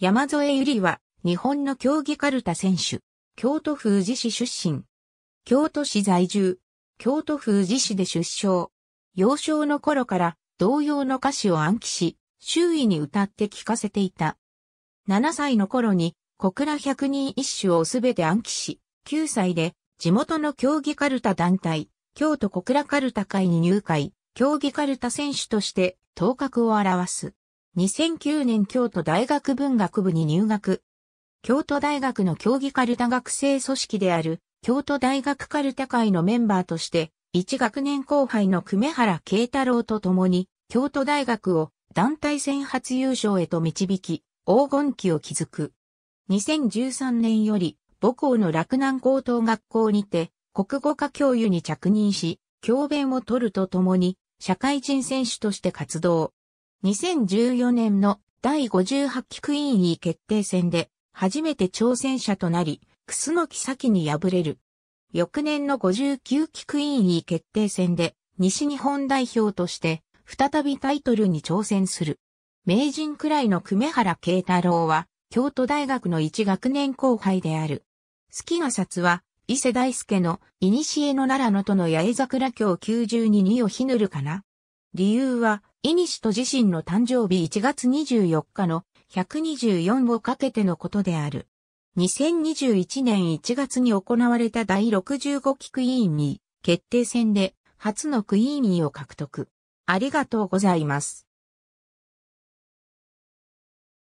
山添ゆりは、日本の競技カルタ選手、京都府宇治市出身。京都市在住、京都府宇治市で出生。幼少の頃から童謡の歌詞を暗記し、周囲に歌って聞かせていた。7歳の頃に小倉百人一首をすべて暗記し、9歳で地元の競技カルタ団体、京都小倉カルタ会に入会、競技カルタ選手として頭角を表す。2009年京都大学文学部に入学。京都大学の競技カルタ学生組織である京都大学カルタ会のメンバーとして1学年後輩の久米原慶太郎と共に京都大学を団体戦初優勝へと導き黄金期を築く。2013年より母校の洛南高等学校にて国語科教諭に着任し教鞭を取るとともに社会人選手として活動。2014年の第58期クイーン E 決定戦で初めて挑戦者となり、楠木咲に敗れる。翌年の59期クイーン E 決定戦で西日本代表として再びタイトルに挑戦する。名人くらいの久米原慶太郎は京都大学の一学年後輩である。好きが札は伊勢大輔の古の奈良のとの八重桜京92にをひぬるかな。理由はイニシト自身の誕生日1月24日の124をかけてのことである。2021年1月に行われた第65期クイーンに決定戦で初のクイーンを獲得。ありがとうございます。